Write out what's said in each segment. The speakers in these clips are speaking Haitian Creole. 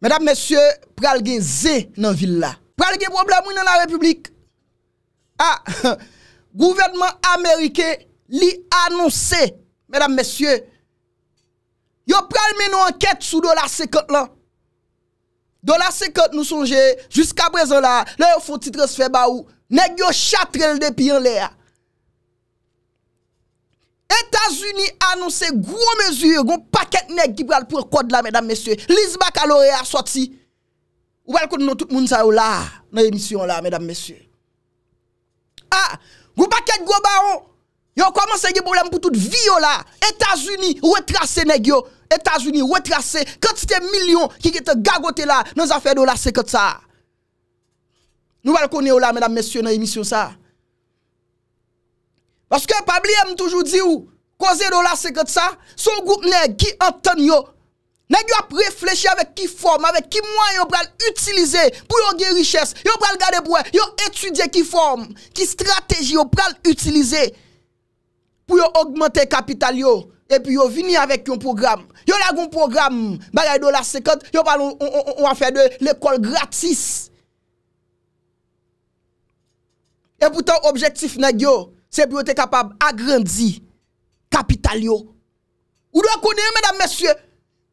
Mèdame mèsyè, pral gen zè nan villa. Pral gen problem mwen nan la republik. Ha, ah, gouvernement amerikè li anonsè, mèdame mèsyè, yo pral men nou anket sou do la sekot lan. Do la sekot nou sonje, jusqu'a prezon la, le yo foun titres fe ba ou, nek yo chatre l depi an le a. Etats-Unis anonsè gwo mezur, gwo paket neg ki pral pror kod la, mesdame mesyè. Lisba kalore a soti. Ouvelkoun nou tout moun ah, sa yo la, nan emisyon la, mesdame mesyè. A, gwo paket gwo baon, yo kwa monsè ge bolem pou tout vi yo la. Etats-Unis wetrase neg yo. Etats-Unis wetrase, katite milyon ki ki te gagote la, nan zafèd yo la sekot sa. Nouvelkoun yo la, mesdame mesyè, nan emisyon sa. Baske Pabli M toujou di ou, koze do la sekot sa, son goup ne, ki anton yo, ne gyo ap refleche avek ki form, avek ki mwen yo pral utilize, pou yo gen riches, yo pral gade pouen, yo etudye ki form, ki strategi yo pral utilize, pou yo augmente kapital yo, epi yo vini avek yon program. Yo la goun program, bagay do la sekot, yo pral ou anfe de l'ekol gratis. E pou tan objektif ne gyo, Se pou yote kapab agrandi kapital yo. Ou do akone yon, mèdam mèsyè?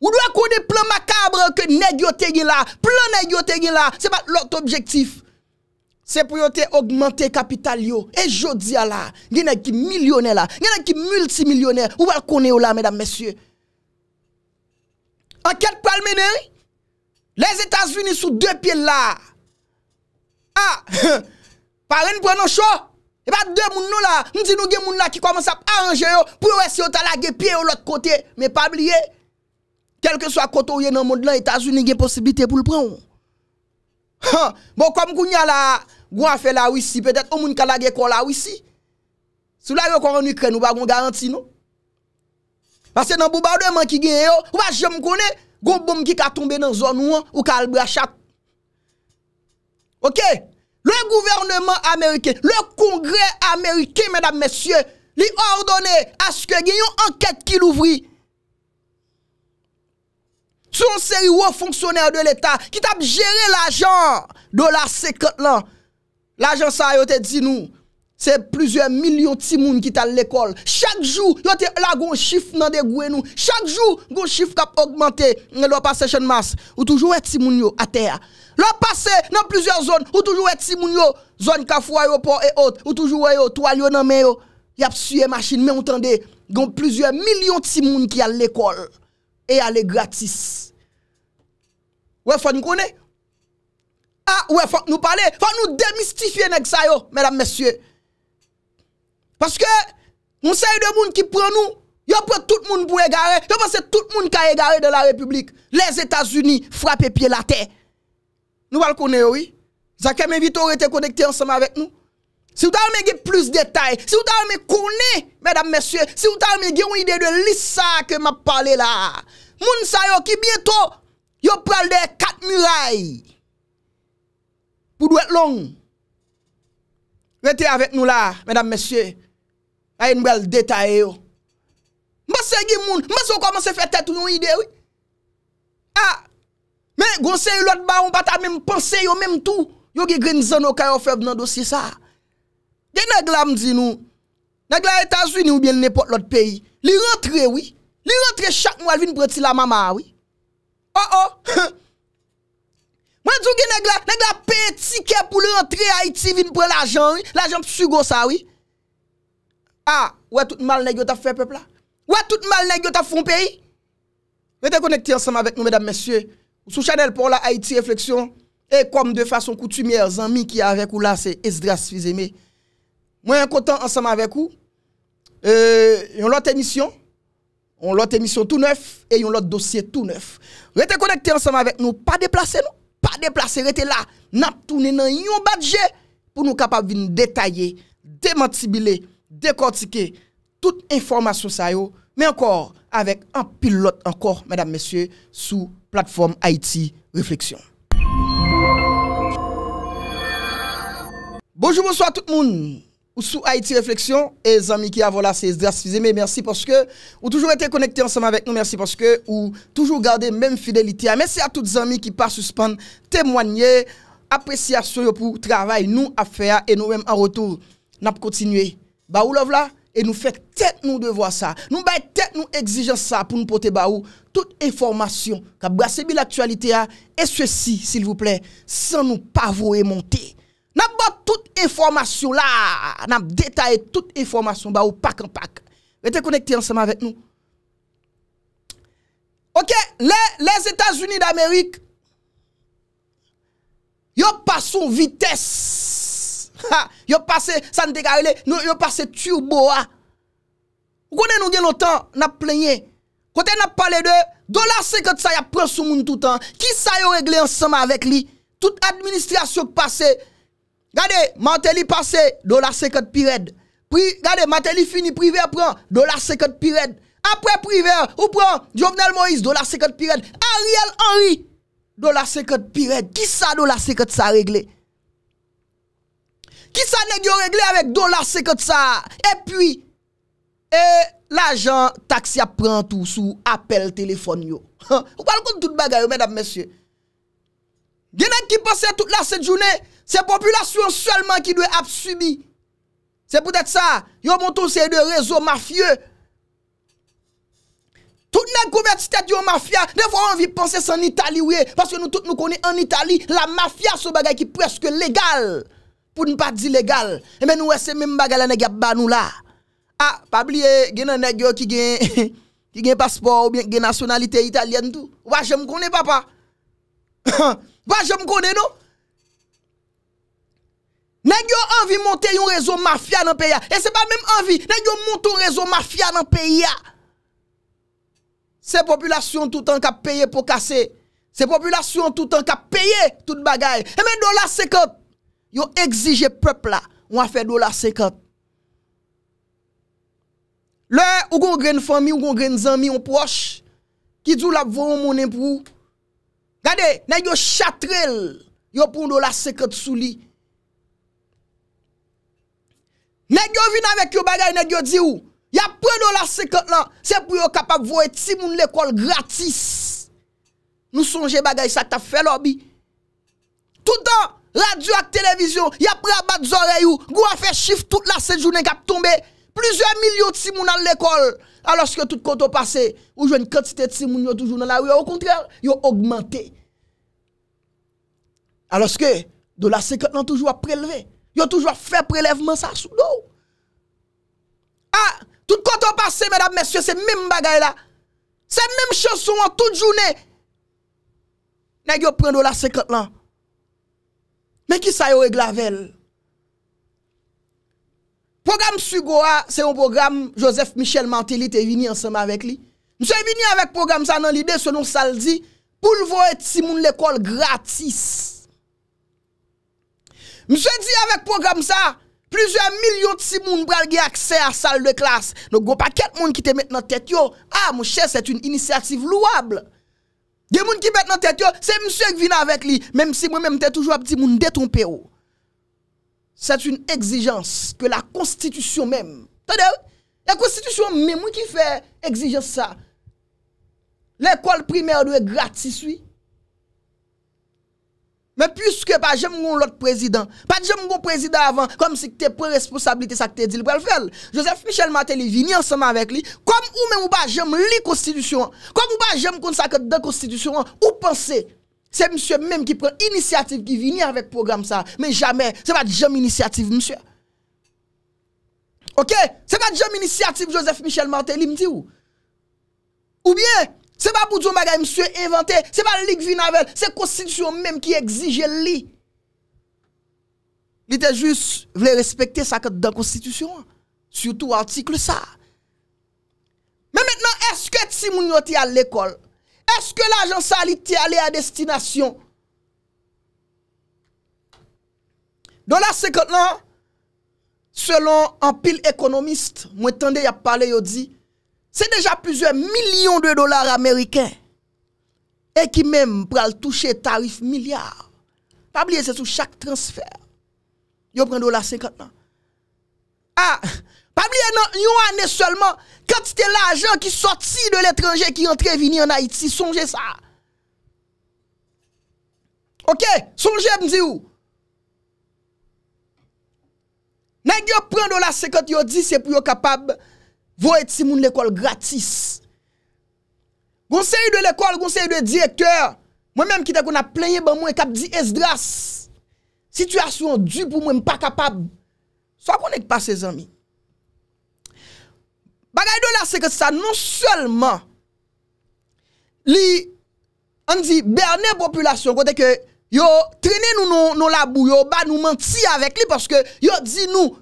Ou do akone plan makabre ke negyote yon la? Plan negyote yon la? Se pa lot objektif. Se pou yote augmente kapital yo. E jodia la. Nyenè ki milyonè la. Nyenè ki multimilyonè. Ou wèl konè yon la, mèdam mèsyè? Anket pral mènen? Les Etats-Unis sou dè piè ah, la. Parè n'prenon chò? E ba dè moun nou la, mwen si nou gen moun la ki koman sa ap anje yo, pou wè si yo talage piye yo lòt kote, mè pabliye, kelke swa koto wè nan moun lan, etazouni gen posibilite pou l'pran. Bon, kom koun ya la, gwa fe la wisi, petèt ou moun kalage kon la wisi, sou la yo kon an yu kren, ou bagon garanti nou. Mas se nan bouba ou dè man ki gen yo, ou ba jèm konè, goun boum ki ka tombe nan zon ou an, ou ka albe a chat. Ok? Le gouvernement amerikè, le kongre amerikè, mèdame, mèsyè, li ordonè aske gen yon anket ki louvri. Tsou an seri ou an fonksyonèr de l'Etat, ki tap jere l'ajan do la sekot lan, l'ajan sa yote di nou. Se plusieurs milyon timoun ki tal l'ekol. Chak jou, yo te la goun chif nan de gwenou. Chak jou, goun chif kap augmente. Nè lò pas sechen mas. Ou toujou e timoun yo a teya. Lò pase nan plusieurs zon. Ou toujou e timoun yo. Zon ka fwa yo po e ot. Ou toujou e yo. Tou al yo nan me yo. Yap suye machin. Men utande. Gon plusieurs milyon timoun ki al l'ekol. E al e gratis. Ou e fwa nou kone? Ah, Ou e fwa nou pale? Fwa nou demistifiye neg sa yo? Mèdam mesye. Parce que, on sait de monde qui prend nous, Yo prend tout le monde pour égarer. Yo pense tout le monde qui a égaré de la République. Les États-Unis frappent pied la terre. Nous allons connaître, oui. Zakem Vito aurait été connecté ensemble avec nous. Si vous avez plus de détails, si vous avez connaît, mesdames, messieurs, si vous avez une idée de l'issa que m'a parlé là, moun sa yo qui bientôt, yo pral de quatre murailles. Pour être long. Restez avec nous là, mesdames, messieurs. A yon bel detaye yo. Mba se yon moun, mba se yon komanse fè tèt ou yon ide, wè? Ha! Mè, gose yon lot ba, mba ta mèm ponsè yon mèm tou. Yon ge gren zan ou kaya ou fèb nan dosi sa. Gen neg la mdi nou. Neg la Etaswini ou bien nepot lot peyi. Li rentre, wè. Li rentre chak mwal vin pre ti la mama, wè. Ho, ho! Mwen djou gen neg la, neg la peye tike pou li rentre Haiti vin pre la jan, wè. La jan psugo sa, wè. A, ah, wè tout mal nè gyo ta fè pepla? Wè tout mal nè gyo ta foun peyi? Wè te konekte ansanm avèk nou, mèdam, mèsyè, sou chanel pou la Haiti Reflexion, e kom de fason koutumier, zanmi ki avèk ou la se Esdras Fizeme. Mwen kontan ansanm avèk ou, yon lote emisyon, yon lote emisyon tout neuf, e yon lote dosye tout neuf. Wè te konekte ansanm avèk nou, pa deplase nou, pa deplase, wè te la, nap tounen nan yon badje pou nou kapab vi nou detaye, demantibile, décortiquer toute information ça mais encore avec un pilote encore mesdames messieurs sous plateforme Haïti réflexion. Bonjour bonsoir tout le monde. sous Haïti Réflexion et les amis qui avons là mais merci parce que vous toujours été connectés ensemble avec nous merci parce que vous toujours gardé même fidélité ah, merci à toutes les amis qui pas suspendre témoigner appréciation pour travail nous à faire et nous même en retour n'a continuer là et nous fait tête nous devons ça nous faisons tête nous exigeons ça pour nous porter baou toute information l'actualité et ceci s'il vous plaît sans nous pavouer monter n'a pas toute information là n'a détaillé toute information baou pack en pack restez connectés ensemble avec nous OK les, les États-Unis d'Amérique yo pas son vitesse Ha, yon passé ça ne dégarelé, nous yo passé turbo a. Ah. Vous connaissez nous bien longtemps, n'a plaigné. Quand nous avons parlé de dollars 50 ça y a pris sur monde tout temps. Qui ça yon réglé ensemble avec lui Toute administration passe. Regardez, Martelly passe, dollars 50 pirède. Puis regardez, Martelly fini privé prend dollars 50 pirède. Après privé, ou prend Jovenel Moïse dollars 50 pirède. Ariel Henry dollars 50 pirède. Qui ça dollars 50 ça réglé Ki sa neg yo regle avek do la sekote sa? E pi, e la jan taksi apren tou sou apel telefon yo. Wal kon tout bagay yo, mèd ap mèsyè. Genen ki pase tout la set jounè, se populasyon selman ki dwe ap subi. Se pou tèk sa, yo monton se de rezo mafye. Tout neg koumèt stèt yo mafya, nevwa anvi pense san Itali wè, paske nou tout nou konè an Itali, la mafya sou bagay ki preske legal. pou nou pa dilegal. Emen nou wese men bagay la negyap banou la. Ha, pa bliye, gen an negyo ki gen ki gen paspor, gen nasyonalite italien tout. Wa, jem konen papa. Wa, jem konen nou. Negyo anvi monte yon rezo mafia nan peya. E se pa men anvi negyo monte yon rezo mafia nan peya. Se populasyon tout an ka peye pou kase. Se populasyon tout an ka peye tout bagay. Emen do la sekot. Yo egzije pep la, ou an fe do la sekat. Le, ou gon gren fami, ou gon gren zami, ou poch, ki djou la vwoun mounen pou. Gade, negyo chatrel, yo pon do la sekat sou li. Negyo vin avek yo bagay, negyo di ou, ya pre do la sekat lan, se pou yo kapak vwoun eti moun l'ekol gratis. Nou sonje bagay, sa ta fe lor bi. Toutan, radio et télévision, y a rabat d'oreilles ou, go a fait chiffre toute la cette journée a tombé. Plusieurs millions de timoun dans l'école. Alors que tout temps passé, ou une quantité de timoun toujours dans la rue. Au contraire, ont augmenté. Alors que, de la 50 ans toujours à prélever. ont toujours fait prélèvement ça sous l'eau. Ah, tout koto passé, mesdames, messieurs, c'est même bagaille là. C'est même chanson en toute journée. N'a yon prend de la 50 ans. Men ki sa yo e glavel? Program Sui Goa, se yon program Joseph Michel Mantelli te vini ansama vek li. Mse vini avek program sa nan lide se non saldi, pou lvo et si moun l'ekol gratis. Mse di avek program sa, plizye milyon ti moun bral ge aksè a sal de klas. Nou go pa ket moun ki te met nan tet yo, a ah, mou chè, se t'un inisiativ louable. De moun ki bet nan tet yo, se msèk vina avèk li, mèm si mwen mèm tè toujwa pti moun detonpe yo. Sè t'youn exijans ke la konstitisyon mèm. Tadew? La konstitisyon mèm mwen ki fè exijans sa. Lèk wòl primè wè gratis wè. Mais puisque pas jamais l'autre président, pas j'aime mon président avant, comme si tu prends responsabilité ça que tu dit le faire. Joseph Michel Martelly vini ensemble avec lui, comme ou même ou pas j'aime les constitution, comme ou pas jamais consacrer dans constitution, ou pensez c'est monsieur même qui prend l'initiative, qui vient avec le programme ça, mais jamais, c'est pas j'aime initiative monsieur. OK, c'est pas j'aime l'initiative, Joseph Michel Martelly me dit ou. Ou bien Se pa boujou magay mswe evante, se pa lik vinavel, se konstitusyon menm ki egzije li. Li te jous vle respekte sa kat dan konstitusyon. Soutou artikle sa. Men mennen, eske ti moun yo ti al lekol? Eske la jan sa li ti ale a destinasyon? Don la sekot nan, selon an pil ekonomist, mwen tende ya pale yo di... Se deja plusieurs millions de dollars amerikens. E ki menm pral touche tarif milyar. Pablie se sou chak transfer. Yo pren dolar 50 nan. Ha! Pablie yo ane seulement kante te l'ajan ki soti de l'étranger ki entre vini an Haiti. Sonje sa. Ok? Sonje mzi ou? Nan yo pren dolar 50 yo di se pou yo kapab sa. Vo et si moun l'ekol gratis. Gonseri de l'ekol, gonseri de direktor, mwen menm ki te kon a plenye ban mwen kap di es dras. Sityasyon du pou mwen mpa kapab. Swa kon ek pa se zanmi. Bagay do la se ke sa, non selman, li, an di, berne populasyon kote ke yo treni nou nou labou, yo ba nou menti avek li, paske yo di nou,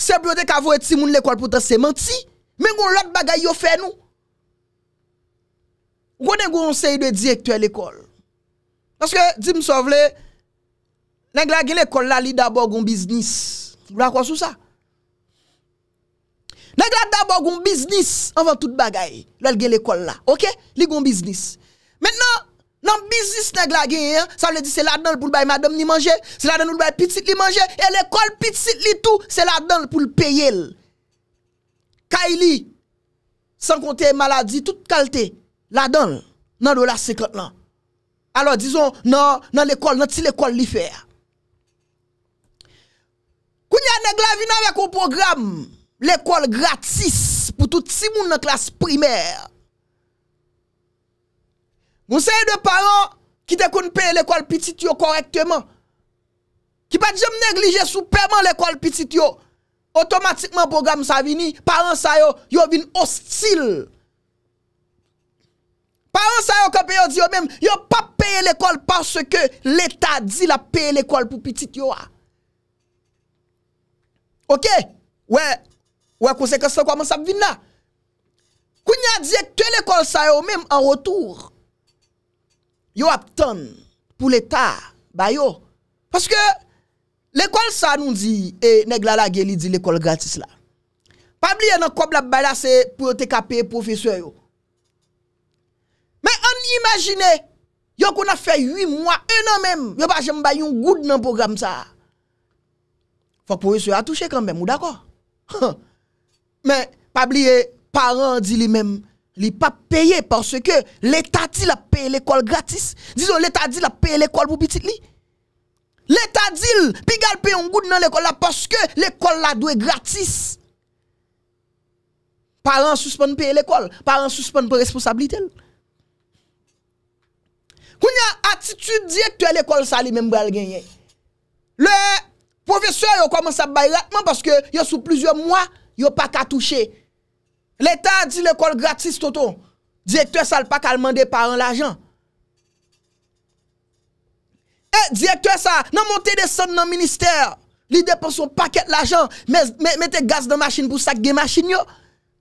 sep yo de ka vo et si moun l'ekol pou te se menti, Men goun lot bagay yo fe nou. Gounen goun sey de direktor l'ekol. Nanske, di msovle, neng la gen l'ekol la li dabor goun biznis. Vra kwa sou sa? Neng la dabor goun biznis, anvan tout bagay, lal gen l'ekol la, ok? Li goun biznis. Mwen nan, nan biznis neng la gen, sa vle di se la denl pou l'bay madam ni manje, se la denl pou l'bay pitit li manje, e l'ekol pitit li tou, se la denl pou l'payel. Ka ili, san konti e maladi, tout kalte la don nan do la sekat lan. Alo, dizon nan l'ekol, nan ti l'ekol li fer. Kou nyan neglavi nan vek ou program, l'ekol gratis pou tout si moun nan klas primèr. Moun seye de paran ki te kon pe l'ekol pitit yo korektèman. Ki pa djem neglije sou pèman l'ekol pitit yo. Otomatikman program sa vini, paran sa yo, yo vin ostil. Paran sa yo, yo pa peye l'ekol parce ke l'Etat di la peye l'ekol pou pitit yo a. Ok? Ou akousek aslo kwa monsap vin la. Kou nya di ek te l'ekol sa yo menm an rotour, yo ap ton pou l'Etat ba yo. Parce ke, L'école, ça nous dit, et nèg la la dit l'école gratis là. Pas oublier dans quoi la bala c'est pour te caper professeur Mais on imagine, yo qu'on a fait 8 mois, 1 an même, yo pas j'aime ba un goud dans programme ça. Faut professeur a touché quand même, ou d'accord? Mais pas oublier parents dit lui-même li pas payé parce que l'état dit la paye l'école gratis. Disons l'état dit la paye l'école pour petit li. L'État dit, puis gal yon un dans l'école là parce que l'école là doit gratis. Parents suspendent payer l'école, parents suspendent pour responsabilité. Quand y a attitude directeur l'école sa li même bral gagner. Le professeur commence à bailler parce que yon sous plusieurs mois, yon pas qu'à toucher. L'État dit l'école gratis toto. Directeur ça pas qu'à demander parents l'argent. Eh, directeur ça, non monter sons dans le ministère. Li dépense son paquet l'argent, mais mettez gaz dans machine pour sac des machine yo.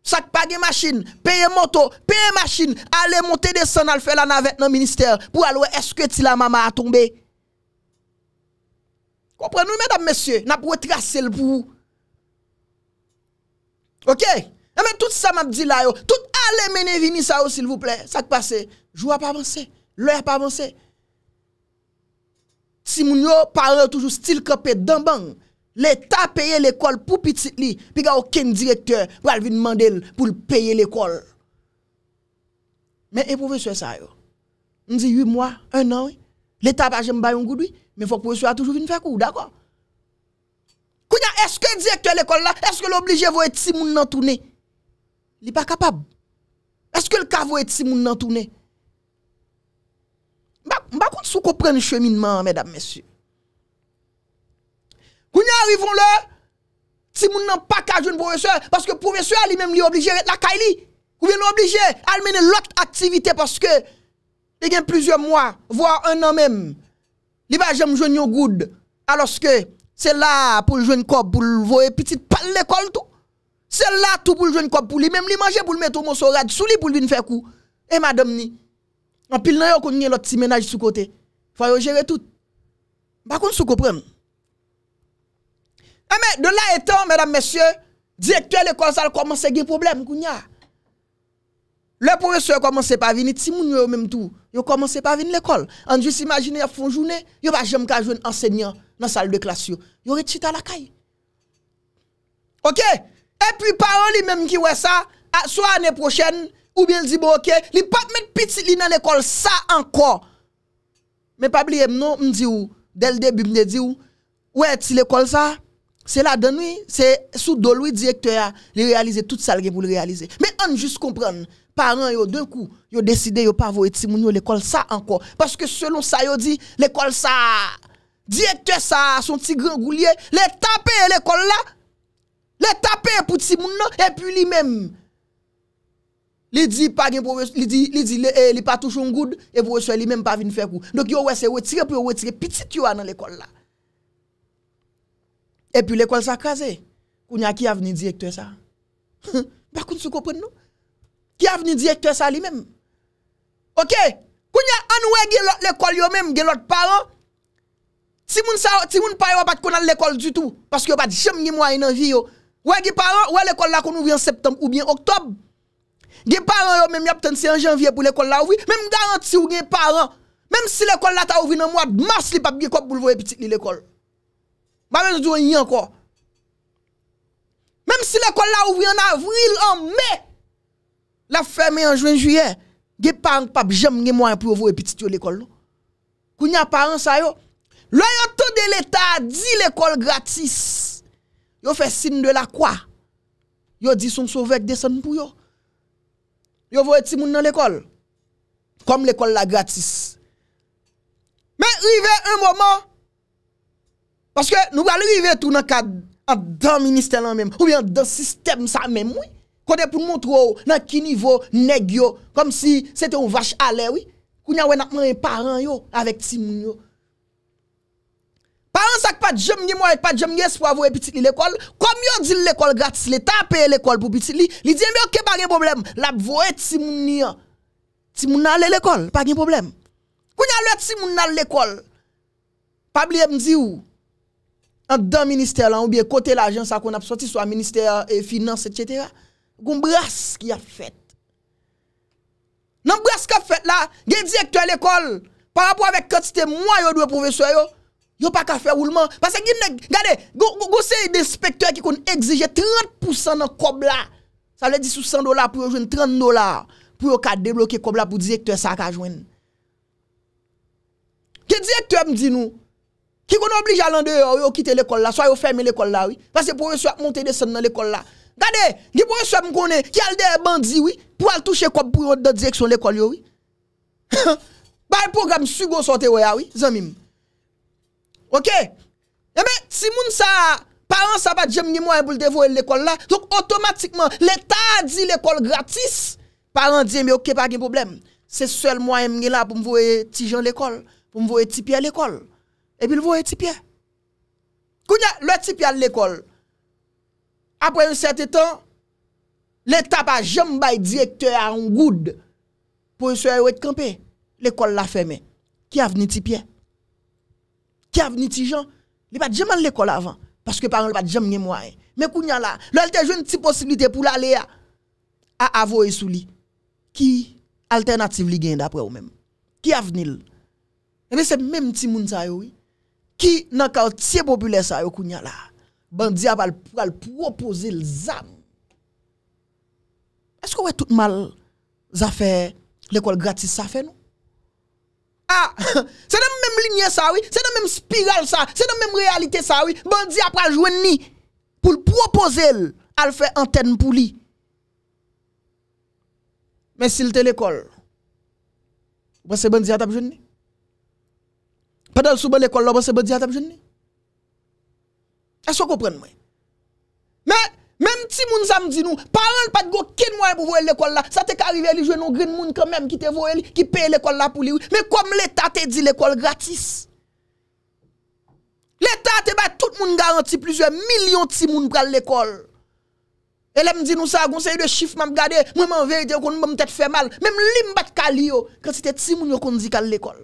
Sac pas des machine, payer moto, payer machine, allez monter sons. al faire la navette dans le ministère pour aller est-ce que ti la maman a tombé. Comprenez-nous mesdames messieurs, n'a pour tracer le bout. OK? Eh, mais tout ça m'a dit là yo, tout allez mener venir ça s'il vous plaît. Ça passe, joue pas avancer, l'heure pas avancer si moun yo parle toujours style copé dans banque L'État paye l'école pour petit li, puis a aucun directeur pour lui demander pour payer l'école. Mais et professeur ça yo. On dit 8 mois, 1 an. L'État pas j'aime un goudou, mais faut que professeur a toujours venir faire d'accord est-ce que directeur l'école là, est-ce que l'obligé voyer ti moun nan tourner? Il pas capable. Est-ce que le cas va ti moun nan tourner? Mba kon sou ko pren cheminman, mèdame, mèsyou. Koun yon arrivon lè, si moun nan pa ka joun vore sè, paske pou vè sè, li mèm li oblige ret la kaili. Ou vè nou oblige almenen lot aktivite, paske te gen plizye mwa, vwa an nan mèm, li ba jem joun yon goud, aloske se la pou joun kòp pou lvo e piti pat lè kol tou. Se la tou pou joun kòp pou li mèm, li manje pou lmè tou mò so rad, sou li pou lvin fè kou. E mèdame ni, En pile nan yo kon gen petit ménage sous côté. Faut gérer tout. Par contre, sou comprendre. Eh, mais de là étant mesdames messieurs, directeur l'école ça commence à avoir problème problèmes. Le professeur commence pas venir ti moun yo même tout. Yo commence pas venir l'école. On juste yon font journée, yo pas jamais ka enseignant dans salle de classe yo. aurait tout à la caille. OK Et puis parents même qui ouais ça, soit l'année prochaine ou bien dit OK, li pas mettre petit li dans l'école ça encore. Mais pas oublier non, me dit ou dès le début me dit ou ouais, si l'école ça c'est là dedans c'est sous Dolui directeur il réaliser tout ça pour le réaliser. Mais on juste comprendre parents yo d'un coup yo décidé yo pas voyer timoun moun l'école ça encore parce que selon ça yo dit l'école ça directeur ça son petit grand goulier les taper l'école là les taper pour timoun moun et puis lui même Li di pa gen pou, li di, li di, e, li pa touchoun goud, e pou wè sou e li menm pa vin fè pou. Dok yo wè se wè tire pou wè tire, pitit yo anan lèkol la. E pi lèkol sa ka zè, kounya ki avni direktor sa. Ba koun sou kopèn nou? Ki avni direktor sa li menm. Ok, kounya an wè gen lòt lèkol yo menm, gen lòt paran. Ti moun sa, ti moun pa yo bat konan lèkol du tout, paske yo bat jem nye mwa inan vi yo. Wè gen paran, wè lèkol la konon vyen septem ou vyen oktob. Ge paran yo men mi ap ten si an janvye pou l'ekol la ouvi Men m da an ti ou gen paran Men si l'ekol la ta ouvi nan mwad Mas li pap ge kop pou vowe pitit li l'ekol Mame nou diwen yon ko Men si l'ekol la ouvi an avril an me La fè men an janvye Ge paran pap jam gen mwad pou vowe pitit yo l'ekol non. Kou nyan paran sa yo Lwa yo to de leta di l'ekol gratis Yo fe sin de la kwa Yo di soum souvek desen pou yo Yo vou eti moun nan l'ekol. Kom l'ekol la gratis. Men rive un mouman. Paske nou gwa li rive tou nan kadan minister nan menm. Ou yon dan sistem sa menm. Kone pou moun trou nan ki nivou neg yo. Kom si sete un vache ale. Kou nyawen akman yon paran yo. Awek ti moun yo. Paransak pa djem nye mwen, pa djem nyes pou avoye piti li lekol, kom yo di lekol gratis li, ta peye lekol pou piti li, li diye mwen, ok, pa gen problem, la avoye ti moun nye. Ti moun nan le lekol, pa gen problem. Kwenye alwet ti moun nan lekol, pabliye mdzi ou, an dan minister lan, ou biye kote l'ajens akon apswati, swa minister finance, etc., kwenye mbras ki a fèt. Nan mbras ki a fèt la, gen diye ki toye lekol, parapou avek katite mwen yo dwe profesyon yo, Yo pas qu'à faire roulement. Parce que, regardez, c'est des inspecteurs qui exiger 30% dans le là. Ça veut dire sous 100 dollars pour jouer 30 dollars pour débloquer le là pour directeur ça qu'a joindre. Que directeur me dit nous? Qui qu'on oblige à l'en dehors, vous quitter l'école là, soit yo fermer l'école là, oui. Parce que pour eux, soit monter des dans l'école là. Regardez, qui pour eux, soit me connaît, qui a des bandits, oui, pour aller toucher quoi pour dans direction l'école, oui. Par bah, le programme Sugo sortez, ah, oui, oui, zamim. Ok? Ya eh men, si moun sa, paran sa pa djem ni mwen mwè mbou l de vwe l ekol la, donk otomatikman, l eta a di l ekol gratis, paran di, mwen ok, pa gen problem. Se sel mwen mwen mwen la pou mwè tijan l ekol, pou mwè tipye l ekol, epi l vwe tipye. Kou nye, l wè tipye l ekol, apwen yon sete tan, l eta pa jem bay direktor an goud, pou yon sel wè tkampè, l ekol la fèmè. Ki a vne tipye? Ya men, Avni ti jan, li pa djem an lekol avan Paske paran li pa djem nye mwane Men kou nyan la, lal te jwen ti posibilite pou lale a A avoye sou li Ki alternatif li gen dapre ou men Ki avni l Eme se men ti moun sa yo Ki nan ka ou ti popules sa yo kou nyan la Ban diyab al propoze l zan Esko we tout mal Za fe lekol gratis sa fe nou Ah, a, se nan menm linye sa wè, se nan menm spiral sa, se nan menm realite sa wè, bandi apwa jwen ni pou l'propoze l, al fè anten pou li. Men silte l ekol, wè se bandi atap jwen ni. Padal soube l ekol lò, wè se bandi atap jwen ni. Aswa koupren mwen? Mem ti moun sa m di nou, paran pat go ken moun pou voye l'ekol la, sa te karive li jwe nou grin moun kamem ki te voye li, ki peye l'ekol la pou li ou. Me kom l'Etat te di l'ekol gratis. L'Etat te bay tout moun garanti plusieurs milyon ti moun pral l'ekol. Ele m di nou sa, gonsay de chif mam gade, mwen m'enveye te yo kon mwen mtet fe mal, mem lim bat kal yo, kwen se te ti moun yo kon di kal l'ekol.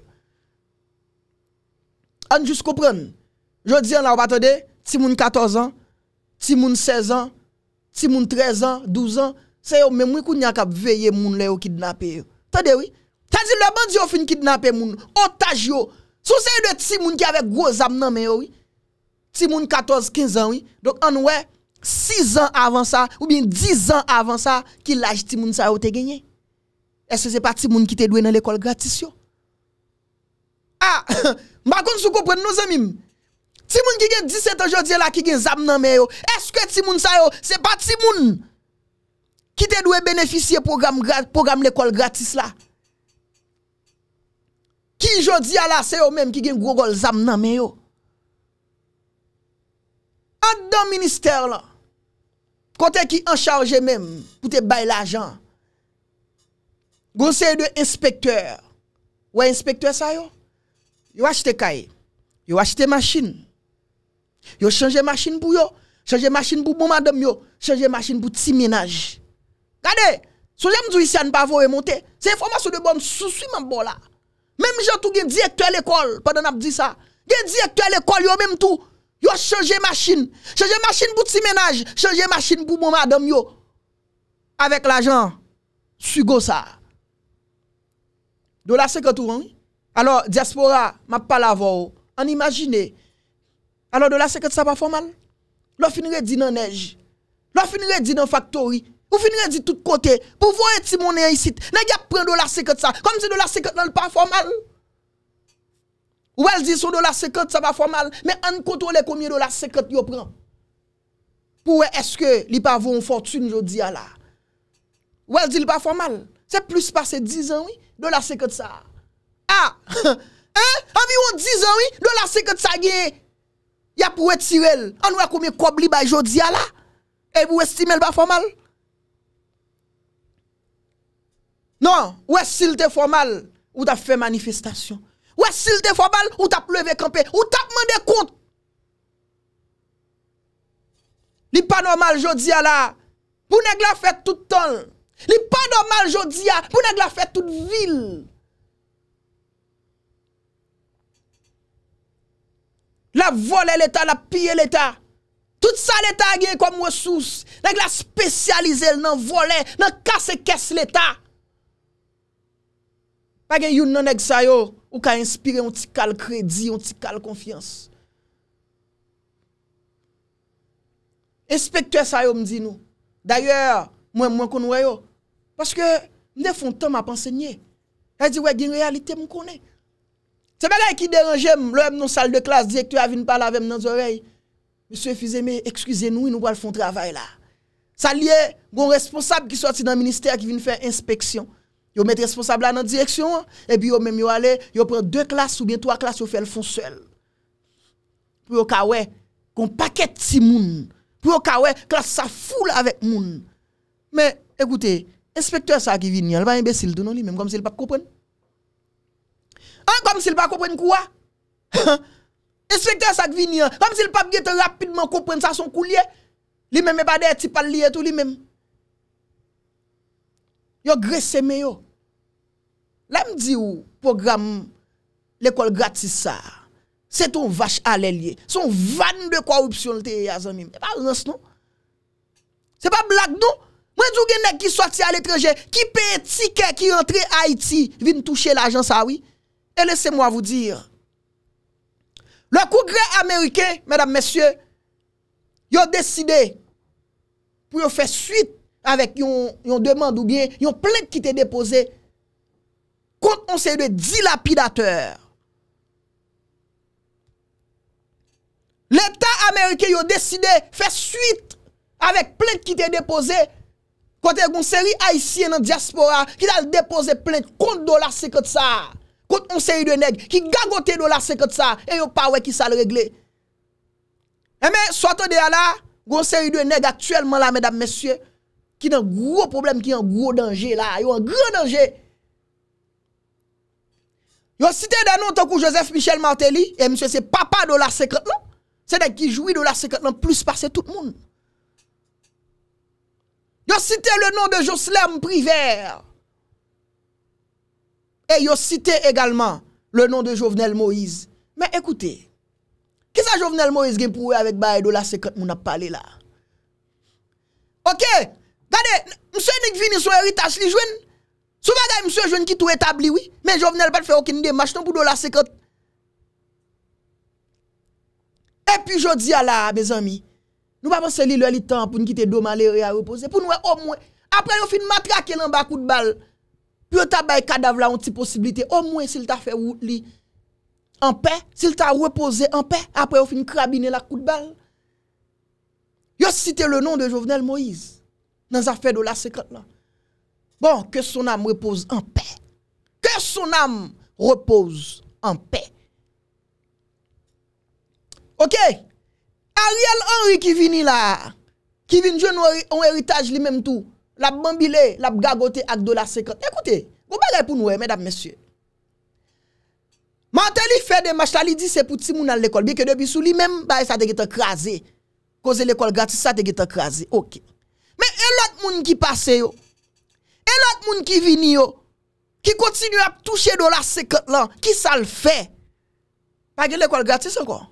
Anjous koupren, jodi an la wapate de, ti moun 14 an, ti moun 16 an, Ti moun 13 an, 12 an, se yo mèm wè kou nyan kap veye moun lè yo kidnapè yo. Tade wè? Tade lè bandi yo fin kidnapè moun, otaj yo. Sou se yo dè ti moun ki avek gwo zam nan mè yo wè? Ti moun 14, 15 an wè? Dok an wè, 6 an avan sa, ou bin 10 an avan sa, ki laj ti moun sa yo te genye? E se se pa ti moun ki te dwe nan l'ekol gratis yo? Ah, A, mbakoun sou koupren nou zemim? Ti moun ki gen diset anjodye la ki gen zam nan men yo? Eske ti moun sa yo? Se pa ti moun? Ki te dwe benefisye program lekol gratis la? Ki jodye la se yo menm ki gen google zam nan men yo? Adan minister la Kote ki ancharje menm Poute bay la jan Gonsey de inspektor We inspektor sa yo? Yo achete kaye Yo achete masin Yo changer machine pour yo, changer machine pour bon madame yo, changer machine pour petit ménage. Regardez, so j'aime dire ça ne pas voir monter. C'est information de bonne sous même bon là. Même j'ai tout gain directeur l'école pendant n'a dit ça. Gain directeur l'école yo même tout. Yo changer machine, changer machine pour ti ménage, changer machine pour bon madame yo. Avec l'argent Sugo ça. Dollar 50 oui. Alors diaspora m'a pas la oh. On imagine alors de la 50 ça pas formal. L'on finirait dit dans neige. L'on finirait dit dans factory. Vous finirez dit tout côté. Pour voir si mon ici. N'a pas prendre dollar 50 ça. Comme si dollar 50 n'est pas formal. Ou elle dit son dollar 50 ça pas formal. Mais on contrôle combien dollars 50 yo prend. Pour est-ce que li pas vaut une fortune jodi là. Ou elle dit pas formal. C'est plus passé 10 ans oui, dollar 50 ça. Ah! hein? Environ 10 ans oui, dollar 50 ça gagné. Ya pou wet sirel, an wè kou mè koubli bay jodi ala, e pou wet simel ba formal. Nan, wet silte formal, ou ta fè manifestation. Wet silte formal, ou ta pleve kampe, ou ta mende kont. Li pa normal jodi ala, pou neg la fè tout ton. Li pa normal jodi ala, pou neg la fè tout vil. La vole l'Etat, la pye l'Etat. Tout sa l'Etat genye kwa mwesous. Lèk la spesyalize l nan vole, nan kase kes l'Etat. Pagè yon nanèk sa yo, ou ka inspire, on ti kal kredi, on ti kal konfiyans. Inspektwè sa yo mdi nou. Daryè, mwen mwen kon wè yo. Paskè, mdè fon tom apansè nye. Kè di wè genye realite mwen konè. C'est pas qui dérange, l'homme dans salle de classe, directeur a venu parler avec dans les oreilles. Monsieur Fizé, mais excusez-nous, nous allons faire un travail là. Ça lié, un responsable qui sorti dans le ministère qui vient faire inspection. Yo met responsable là dans la direction, et puis yo même yo aller. yo prend deux classes ou bien trois classes, yo fait le fond seul. Pour yo kawe, un paquet si moun. Pour yo kawe, classe ça foule avec moun. Mais écoutez, inspecteur ça qui vient, il va imbécile de non lui, même comme s'il pas comprendre. An, kom si l pa kompren kouwa? Espekte sak vini an. Kom si l pa bie te rapidman kompren sa son kou liye? Li mè mè bade eti pal liye tout li mèm. Yo, gre seme yo. La m di ou, program l'ekol gratis sa, se ton vache ale liye. Son van de korupsyon li te yazan mim. E pa rance nou? Se pa blak nou? Mwen djou genek ki soti al etreje, ki pe tike, ki rentre a iti, vin touche l ajan sa oui? Et laissez-moi vous dire, le congrès américain, mesdames, messieurs, yon décide pou yon fè suite avèk yon demande ou bien, yon plède ki te dépose kont onseye de dilapidateur. L'état américain yon décide fè suite avèk plède ki te dépose kont e gounseri haïsien nan diaspora ki dal dépose plède kont do la sèkèd sa. Gounse yi dwe neg, ki gagote do la sekret sa, e yon pa wè ki sa lè regle. E men, swato de a la, gounse yi dwe neg atyèlman la, mèdame, mèsyè, ki dè un gro problem, ki dè un gro denje la, yon un gro denje. Yon site dè nou, tonkou Joseph Michel Martelly, e msè se papa do la sekret nan, se dè ki joui do la sekret nan, pou se passe tout moun. Yon site le nou de Joslem Privert, Et ils cité également le nom de Jovenel Moïse. Mais écoutez, qu'est-ce que Jovenel Moïse qui pour avec Baïdo la 50 moun a parlé là OK, regardez, monsieur Nick vini son héritage li jouen. Sou bagay monsieur jouen qui tout établi oui, mais Jovenel pas fait aucune démarche non pour 50. Et puis je dis à la mes amis, nous pas penser li le temps pour nous quitter do et à reposer pour nous au moins après on fin matraque dans bas coup de balle Yo tabay kada vla an ti posibilite. O mwen sil ta fe wout li an pe. Sil ta repose an pe. Apre ou fin krabine la kout bal. Yo site le non de Jovenel Moïse. Nan zafè do la sekat la. Bon, ke son am repose an pe. Ke son am repose an pe. Ok. Ariel Henry ki vini la. Ki vini jenon heritage li menm tou. l ap bambile, l ap gagote ak do la sekat. Ekoute, go bagay pou noue, eh, mèd ap mèsyè. Mante li fè de mach, la li di se pouti moun an l ekol bi, ke de bisou li mèm baye sa te gete krasè, koze l ekol gratis sa te gete krasè. Ok. Mè elot moun ki pase yo, elot moun ki vini yo, ki kontinu ap touche do la sekat lan, ki sa l fè, pa ge l ekol gratis an kon.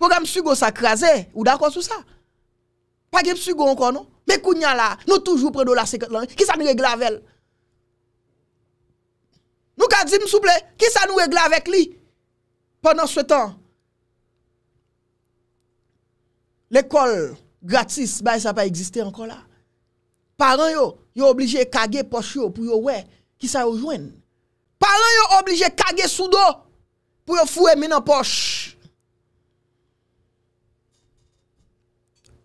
Po gwa msyu go sa krasè, ou da kon sou sa? Pas de psycho encore, non? Mais kounya là, nous toujours près la 50 langue. Hein. Qui ça nous règle avec elle? Nous qu'a dit, s'il qui ça nous règle avec lui? Pendant ce temps, l'école gratis, bah, ça pas existé encore là. Parents, yo, yo obligé kage caguer poche pour yo ouais, qui ça yo jouen. Parents, yo obligé de caguer sous dos pour yo fouer dans poche.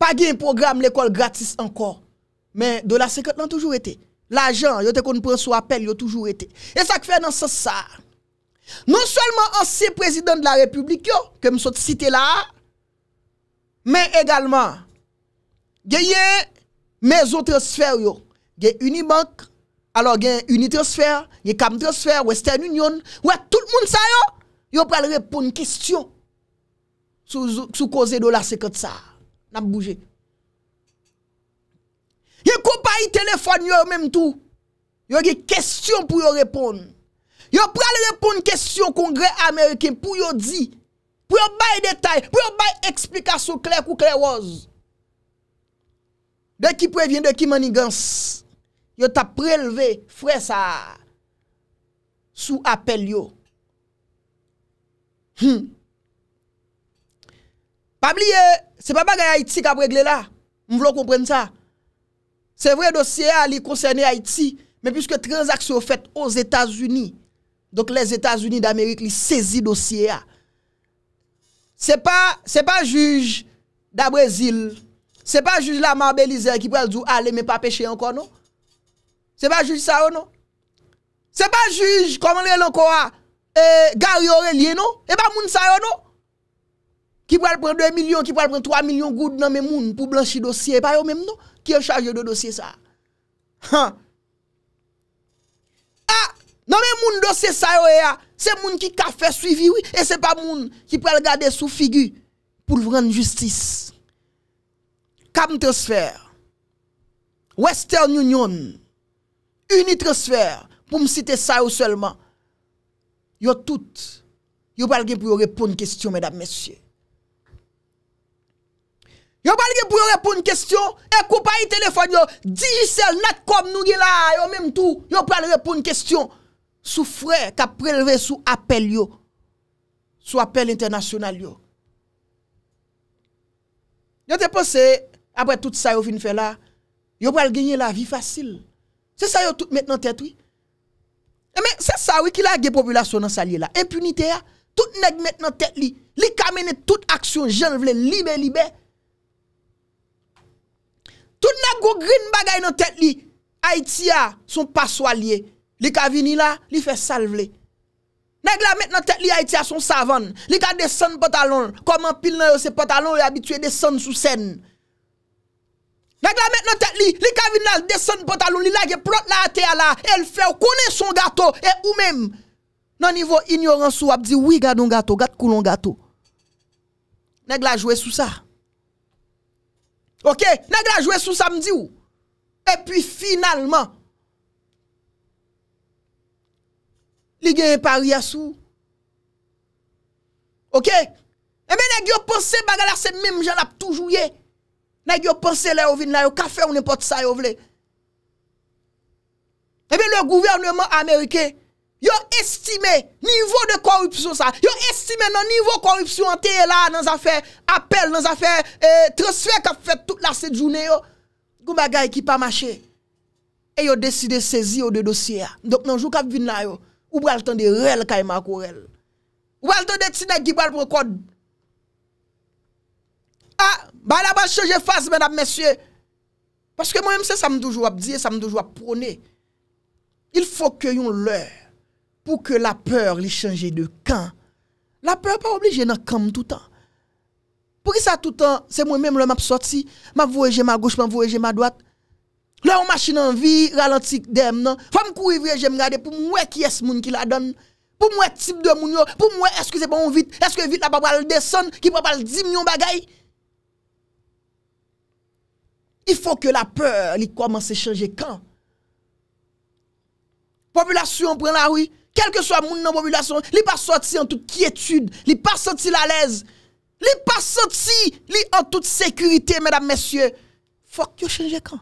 Pas de programme l'école gratis encore. Mais de la 50 n'a toujours été. L'argent, yo te qu'on prend son appel, yo toujours été. Et ça fait dans ce ça. Non seulement ancien président de la République, yo, que me suis cité là, mais également, gagné mes autres sphères yo. Gagné Unibank, alors gagné Unitransfer, gagné Cam Western Union. Ouais, tout le monde ça, yo, yo pral répondre question sous, sous cause de la secrète ça. nan bouje. Yo kompa yi telefon yo menm tou, yo yi kestyon pou yo repon. Yo pou alè repon kestyon kongre Ameriken pou yo di, pou yo bay detay, pou yo bay eksplikasyon kler kou kler waz. Dè ki preven, dè ki manigans, yo ta preleve fwesa sou apel yo. Hmm. Pabliye, se pa pa gaye Haiti ka pregle la, m vlo komprenne sa. Se vwe dosye a li konsene Haiti, me pwiske transaksyon fèt os Etats-Unis, donk les Etats-Unis d'Amerik li sezi dosye a. Se pa, se pa juj da Brazil, se pa juj la Marbelle Izea ki prezou ale me pa peche ankon no? Se pa juj sa yo no? Se pa juj, koman li el ankon a, e, Gary Aurelien no? E pa moun sa yo no? Ki pou al pren 2 milyon, ki pou al pren 3 milyon goud nan men moun pou blanchi dosye. E pa yo menm nou? Ki yo chaje yo de dosye sa? Ha! Ha! Nan men moun dosye sa yo e ya. Se moun ki ka fè suivi wè. E se pa moun ki pou al gade sou figu pou vran justice. Kamtrosfer. Western Union. Unitrosfer. Pou m sitè sa yo selman. Yo tout. Yo pal gen pou yo repon kestyon mèdap mèsyè. Yon pal gen pou yon repoun kestyon, e koupa yon telefon yon, digisel, netcom nou gen la, yon menm tou, yon pal repoun kestyon, sou frè, ka preleve sou apel yon, sou apel internasyonal yon. Yon te pose, apre tout sa yo fin fe la, yon pal genye la vi fasil. Se sa yo tout met nan tet wii? E men, se sa wii ki la gen populasyon nan sa liye la, impunite ya, tout neg met nan tet li, li kamene tout aksyon jen vle libe libe, Tout n'a go green bagay nan tête li. Haïti a son passo lié. Li ka vini la, li fait salve. Nèg la maintenant tête li Haïti a son savane. Li ka descend pantalon. Comment pile nan yo se pantalon yon habitué descend sous scène. Nèg la maintenant tête li, li ka vini là descend pantalon li la ge plot la terre là, elle fait connaît son gâteau et ou même nan niveau ignorance ou ap di oui gadon gâteau, gâte koulon gâteau. Nèg la jouer sous ça. Ok? Nèk la jwè sou samdi ou? E pi finalman, li gen yon pari a sou. Ok? E eh men nèk yo ponsè baga la se mèm jen ap toujou ye. Nèk yo ponsè la yo vin la yo ka fè ou nè pot sa yo vle. E eh men le gouvernement amerikè, Yo estime nivou de korupsyon sa Yo estime nan nivou korupsyon Teye la nan zafè apèl Nan zafè tròsfèk A fèt tout la sèdjounè yo Gou magay ki pa mache E yo deside sezi yo de dosyè Dok nanjou kap vin la yo Ou bral ton de rel ka imak ou rel Ou bral ton de tsinè gibal pro kòd A ah, bala ba cheje faz mèdap mèsyè Paske mwen mse sa mdoujou ap diye Sa mdoujou ap pounè Il fò kè yon lè pou ke la peur li chanje de kan. La peur pa oblije nan kan tout an. Pou ki sa tout an, se mwen menm la map sorti, ma voueje ma gouche, ma voueje ma dwat, la ou machine an vi, ralantik dem nan, fam koui vye jem gade, pou mwen ki es moun ki la don, pou mwen tip de moun yo, pou mwen eske se bon vit, eske vit la papal desen, ki papal 10 milyon bagay. I fok ke la peur li kwa man se chanje kan. Populasyon pren la ouy, quel que soit monde dans population, li pas sorti en toute quiétude, li pas sorti à l'aise, li pas sorti en toute sécurité mesdames messieurs. Faut que quand quand,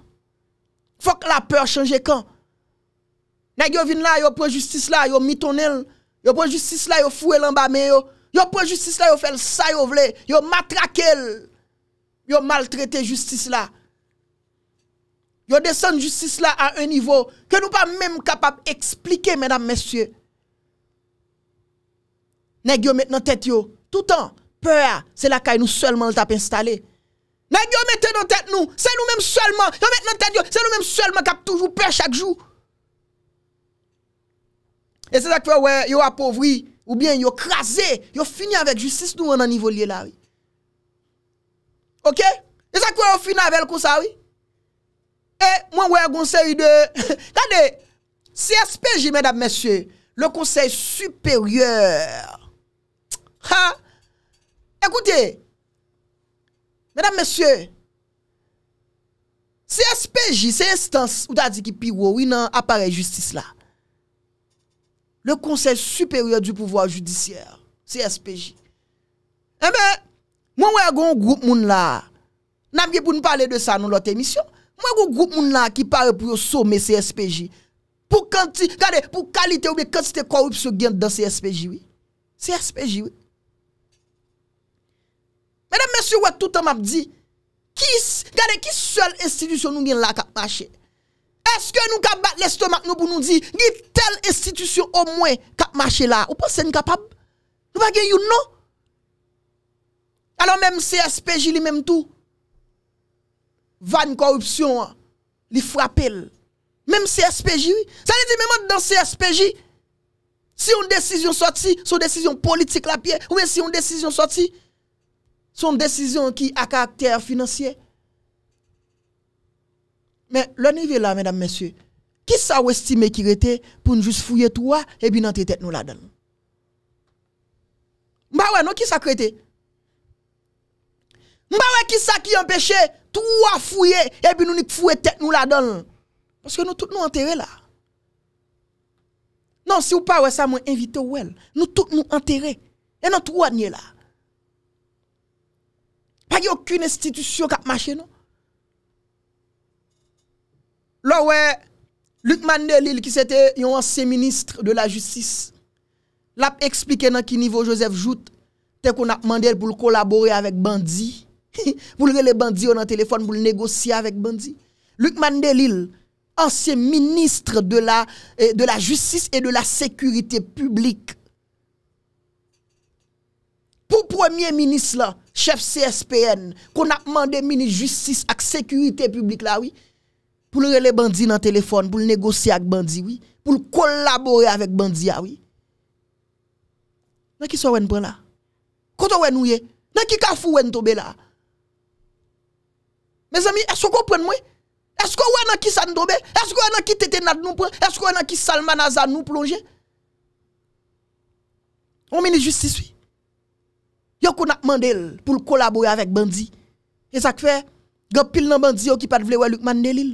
Faut que la peur change quand Nèg yo vin là, yo la justice là, yo mitonel, yo prend justice là, yo foué l'en bas mais yo, yo justice là, yo fait ça yo vle, yo vous Yo maltraité justice là. Yo descend justice là à un niveau que nous pas même capable d'expliquer, mesdames messieurs nèg dans la tête yo tout temps peur c'est la caille nous seulement le tap installé nèg yo mettez dans tête nous c'est nous mêmes seulement yo maintenant tête yo c'est nous mêmes seulement avons toujours peur chaque jour et c'est ça que ouais yo appauvri ou bien yo crasé yo fini avec justice nous en niveau lié là OK et ça que yo fini avec le ça oui et moi ouais conseil de regardez CSPJ mesdames messieurs le conseil supérieur Ekoute Mesdames, messieurs CSPJ C'est l'instance ou t'as dit ki piwou Ou y nan apare justice la Le Conseil Supérieur du Pouvoir Judiciaire CSPJ Ebe eh Mwen wè goun goup moun la Namke pou nou pale de sa nou lote emisyon Mwen goun goup moun la ki pare pou yo some CSPJ Pou kalite ou be Kante te korupso gante dan CSPJ CSPJ oui Menèm mèsyou wè toutan map di, gade ki sèl institisyon nou gen la kap mache? Eske nou kap bat l'estomak nou pou nou di, gif tèl institisyon ou mwen kap mache la, ou pa sè n'kapap? Nou pa gen yon nou? Alò mèm CSPJ li mèm tou, van korupsyon li frapel. Mèm CSPJ, sa li di mèm wèm dans CSPJ, si yon desisyon soti, sou desisyon politik la piè, ou mèm si yon desisyon soti, Son décision qui a caractère financier. Mais le niveau là, mesdames, messieurs, qui ça ou estime qui était pour nous juste fouiller toi et puis tes tête nous la donne. Bah ouais, non, qui ça crété? Bah ouais, qui ça qui empêchait toi fouiller et puis nous nous fouiller tête nous la donne Parce que nous tous nous enterrés là. Non, si vous pas ouais ça, moi invite ou Nous tous nous enterrés. Et nous trois là. Pas aucune institution qui a marché, non? Là, ouais, Luc Mandelil, qui était un ancien ministre de la justice, l'a expliqué dans qui niveau Joseph Jout, tel qu'on a demandé pour le collaborer avec bandit. pour les bandits dans le téléphone, pour négocier avec Bandi. Luc Mandelil, ancien ministre de la, eh, de la justice et de la sécurité publique. Pour premier ministre là, chef CSPN, qu'on a demandé ministre justice et sécurité publique là, oui, pour le les bandits dans le téléphone, pour le négocier avec bandit. oui, pour collaborer avec bandit. Ah, oui. Dans qui soit là? Quand on est y dans qui on tombe là? Mes amis, est-ce que vous comprenez moi? Est-ce que vous avez qui Est-ce que vous avez qui nous prend? Est-ce que vous avez qui salmanaza nous plonger? On ministre justice, oui. yo kon ap mandel pou l kolabori avèk bandi. E sa kwe, gop pil nan bandi yo ki pat vle wè Luke Mandel il.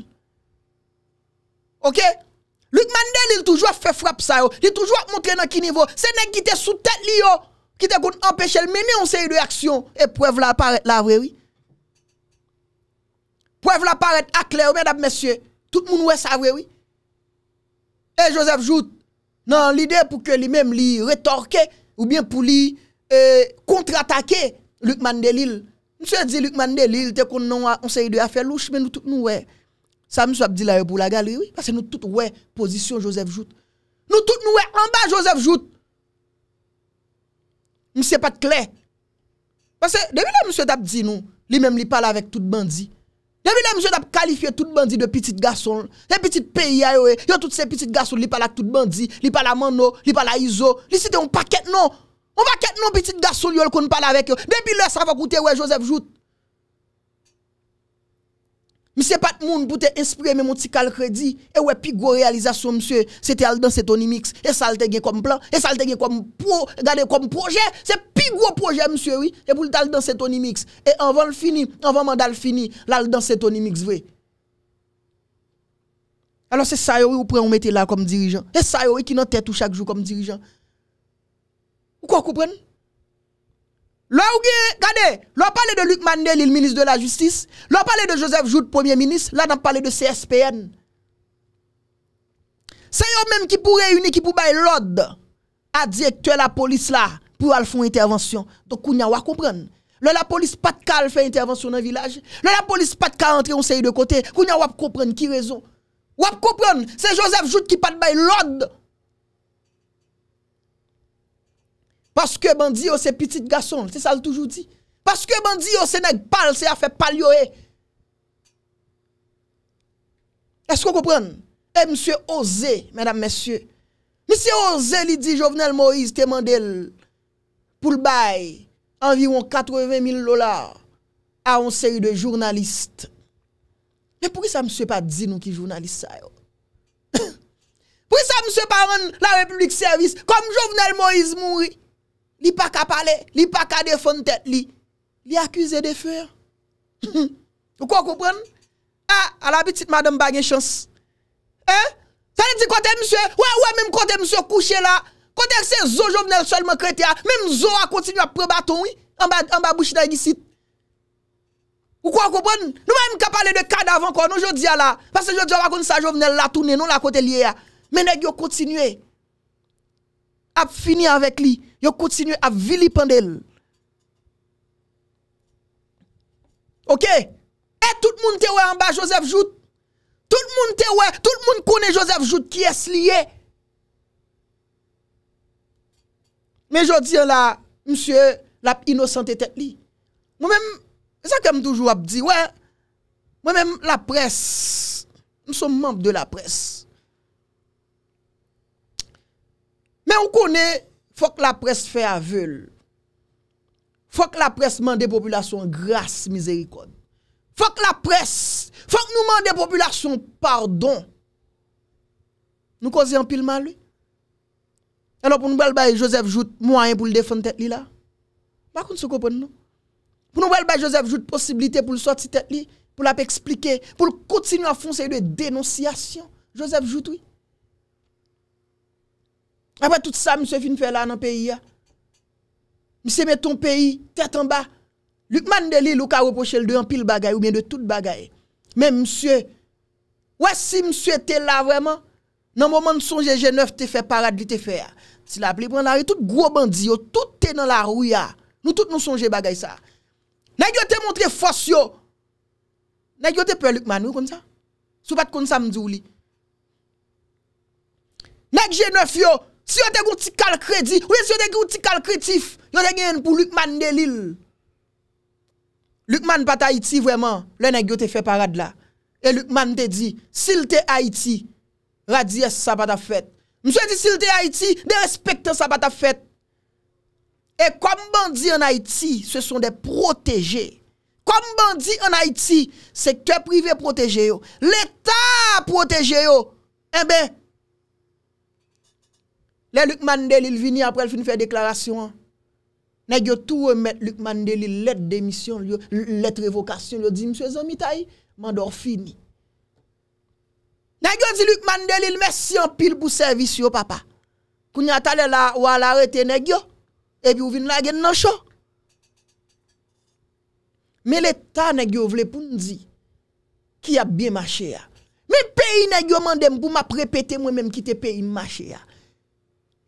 Ok? Luke Mandel il toujwa fè fwap sa yo, li toujwa mwotre nan ki nivou, se nek ki te sou tèt li yo, ki te kon apèche l meni on se yon reaksyon, e prev la paret la vre wè. Prev la paret ak lè wè dap mèsyè, tout moun wè sa vre wè. E Joseph Jout, nan lide pou ke li mèm li retorke, ou bien pou li retorke, E, kontra-atake Lukman Delil. Mse di Lukman Delil, te kon non a, on se ide a fe louche, men nou tout nou we. Sa mse wap di la yo pou la gal, parce nou tout we, pozisyon Joseph Jout. Nou tout nou we, anba Joseph Jout. Mse pat kle. Parce, dewi la mse wap di nou, li men li pala vek tout bandi. Dewi la mse wap kalifiye tout bandi de pitit gason, de pitit peyi a yo we. Yo tout se pitit gason li pala tout bandi, li pala mano, li pala iso, li site yon paket nou. On va quitter nos petits garçons qui qu'on parle avec eux. Depuis là, ça va coûter ouais, Joseph Jout. Mais c'est pas de monde pour t'inspirer même mon petit crédit. Et ouais, puis gros réalisation, monsieur, c'était al dans cet onimix. Et ça le comme plan, et ça le comme pro, regardez comme projet. C'est plus gros projet, monsieur, oui. Et pour le dans cet onimix. Et avant le fini, avant mandat le fini, là dans cet vrai. Alors c'est ça, oui, ou pouvez on mettez là comme dirigeant. Et ça, oui, qui n'a tête tout chaque jour comme dirigeant. Vous comprenez Là où regardez, là de Luc Mandel, le ministre de la Justice, là parlé de Joseph Jout, premier ministre, là on parle de CSPN. C'est eux-mêmes qui pourraient réunir, qui pourraient bailler l'ordre à directeur la police là pour aller faire intervention. Donc on va comprendre. Là la police pas de cal faire intervention dans le village. Là la police pas de cal entrer on sait de côté. On va comprendre qui raison. On va comprendre, c'est Joseph Jout qui pas de bailler l'ordre Paske bandi yo se pitit gason, se sa l toujou di. Paske bandi yo se neg pal, se a fe pal yo e. Esko koupren? E eh, msye Oze, mwenam msye. Msye Oze li di Jovenel Moïse temandel pou l'bay environ 80.000 lola a on seri de jounaliste. Men pou ki sa msye pa di nou ki jounaliste sa yo? Pou ki sa msye pa an la Republik Servis kom Jovenel Moïse mounri? Li pa ka pale, li pa ka defon tet li. Li akuse de fer. Ou kwa koupen? A la bitit madame bagen chans. Eh? Sa li di kote msue? Ou e ou e mwen kote msue kouche la? Kote se zo jovenel sol mwen krete ya? Mwen mwen zo a kontinu a prebato mwen? An ba bouchi da yi gisit. Ou kwa koupen? Nou mwen mwen ka pale de kad avan kon nou jodi ya la? Pase jodi ya wakon sa jovenel la toune nou la kote li ya. Mwen mwen yo kontinu e. a fini avec lui. Yo continue à vilipender. OK Et tout le monde te en bas Joseph Jout. Tout le monde te ouais, tout le monde connaît Joseph Jout qui est lié. Mais je dis là, monsieur, la innocente tête li. Moi-même, ça comme toujours dit ouais. Moi-même la presse, nous sommes membres de la presse. Men ou konè, fòk la pres fè avèl, fòk la pres mande populasyon grase mizerikon, fòk la pres, fòk nou mande populasyon pardon, nou kozi an pilman lè. E nou pou nou bel bay Joseph Jout, mou an pou l defon tèk li la, bakoun sou kopon nou. Pou nou bel bay Joseph Jout, posibilite pou l soti tèk li, pou l ap eksplike, pou l kontinu an fon se y de denonsyasyon, Joseph Jout wè. Après tout ça, monsieur fin faire là dans le pays. Monsieur met ton pays tête en bas. Luc de ou ka reproche le de en pile bagay ou bien de toute bagay. Mais monsieur, ouais si monsieur était là vraiment, dans le moment de songe G9 te fait parade, te fait. Si la pli prend la rue, tout gros bandit, tout est dans la rue Nous tous nous songe bagay ça. N'a te montré force yo. N'a te peur Luc Mandeli comme ça. Sou pas comme ça me dit li. N'a G9 yo Si yo te gouti kal kredi, ouye si yo te gouti kal kredif, yo te gen pou Lukman Delil. Lukman pata Haiti vweman, le negyo te fe parad la. E Lukman te di, sil te Haiti, radies sa pata fet. Mse di sil te Haiti, de respekte sa pata fet. E kwa mban di an Haiti, se son de protege. Kwa mban di an Haiti, se kwe prive protege yo. L'Etat protege yo. Ebe, eh Le Luke Mandel il vini apre el fin fè deklarasyon an. Nè gyo tou wè mèt Luke Mandel il let demisyon, let revokasyon, yo di mswe zon mitayi, mandor fini. Nè gyo di Luke Mandel il mèsyon pil pou servisyon papa. Kou nye atale la ou alarete nè gyo, epi ou vin la gen nan chon. Mè lè ta nè gyo vle pou nzi, ki ap biye ma chè ya. Mè peyi nè gyo mandem pou ma prepete mwen mèm kite peyi ma chè ya.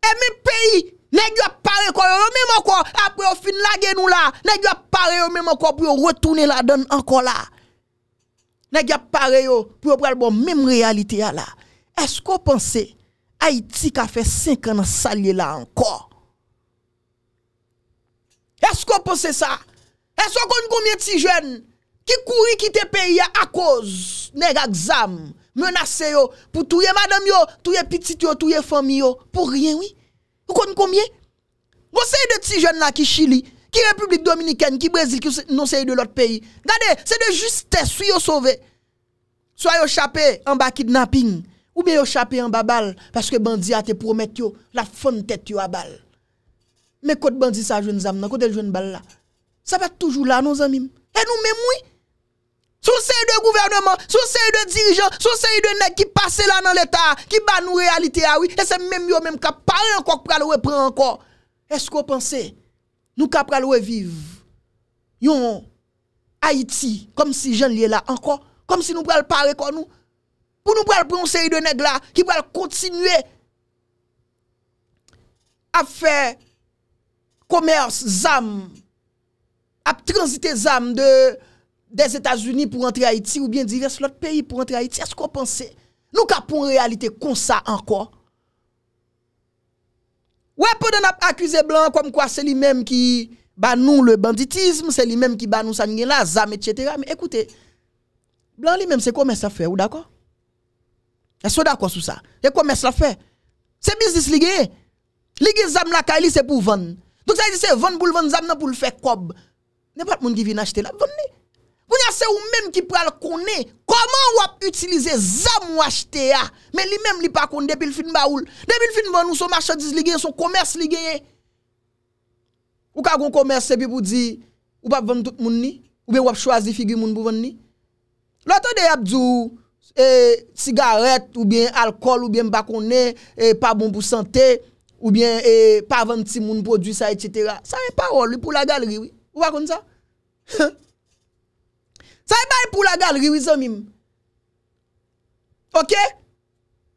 E mèm peyi, nèk yo pare yo mèm an kon, apre yo fin lage nou la, nèk yo pare yo mèm an kon pou yo retoune la, don an kon la. Nèk yo pare yo pou yo pral bon mèm realite ya la. Eskou ponsè, Haiti ka fe 50 salye la an kon? Eskou ponsè sa? Eskou kon goun goun mèm ti jwen, ki kouri kite peyi ya a koz, nèk a gzam? menacer yo, pour tuer madame yo, yé petit yo, tuer famille yo, pour rien, oui. Vous connaissez combien? Vous savez de petits jeunes là qui Chili, qui République Dominicaine, qui Brésil, qui non c'est de l'autre pays. Regardez, c'est de justesse, si yo sauvé. Soit yo chapé en bas kidnapping, ou bien yo chapé en bas balle, parce que Bandi a te promet yo, la fond tête yo à balle. Mais quand bandit ça jeune zam, quand elle jeune balle là, ça va toujours là, nos amis. Et nous même, oui. Sou se yi de gouvernement, sou se yi de dirijan, sou se yi de neg ki pase la nan l'Etat, ki ban nou realite awi, e se mèm yo mèm kapare anko kwa pral wè pran anko. E skwo panse, nou kap pral wè viv, yon Haiti, kom si jan liye la anko, kom si nou pral pare kon nou, pou nou pral pran se yi de neg la, ki pral kontinue a fè komeos zam, a transite zam de des États-Unis pour entrer à Haïti ou bien diverses autres pays pour entrer à Haïti. Est-ce qu'on pense nous capons une réalité comme ça encore? Ouais, pendant n'a accusé blanc comme quoi c'est lui-même qui bat nous le banditisme, c'est lui-même qui bat nous ça la zam, etc. Mais écoutez, blanc lui-même c'est comment ça fait, ou d'accord? Est-ce que d'accord sur ça? C'est comment ça fait? C'est business lié. Lié zam la Kali c'est pour vendre. Donc ça dit c'est vendre pour vendre zam pour le faire cob. N'est pas le monde qui vient acheter la vendre. Mwen yase ou menm ki pral kone, koman wap utilize zan mwen achete ya? Men li menm li pakone depil fin ba oul. Depil fin ban ou son marchadis li genye, son komers li genye. Ou kagoun komers sepi pou di, ou pa ven tout moun ni? Ou be wap chwazi figi moun pou ven ni? Lotan dey ap djou, e, sigaret ou bien alkol ou bien bakone, e, pa bon pou sante, ou bien e, pa ven ti moun produ sa, etc. Sa yon parol pou la galeri, oui. Ou bakone sa? Ha! Sa e bay pou la gal riwizan mim? Ok?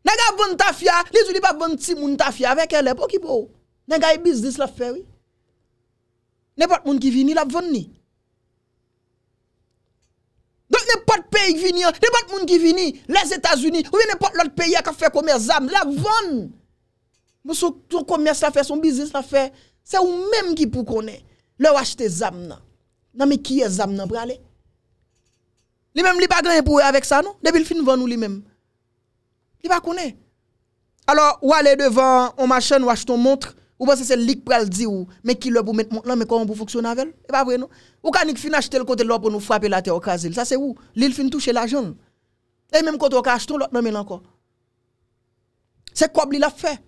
Nega bon tafya, li zouliba bon ti moun tafya avek elep, ok bo? Nega e biznis la fe wè? Wi. Nepot moun ki vini, la von ni? Don nepot peyi ki vini an, nepot moun ki vini, les Etasuni, ouve nepot lot peyi a ka fe komer zam, la von! Mousou ton komers la fe, son biznis la fe, se ou mèm ki pou kone, lè wachte zam nan, nan me kye zam nan prale? Li même li pas gagné pour e avec ça, non Depuis le fin vend nous lui-même. Li va connaître. Alors, ou aller devant on machin ou acheter montre, ou pense que c'est lik qui dit « ou mais qui le pour mettre montre là, mais comment peut fonctionner avec elle C'est pas vrai, non Ou quand il finit acheter le côté là pour nous frapper la terre au casel, ça c'est où Li fin toucher l'argent. Et même quand on achète l'autre, non, mais encore. C'est quoi il a fait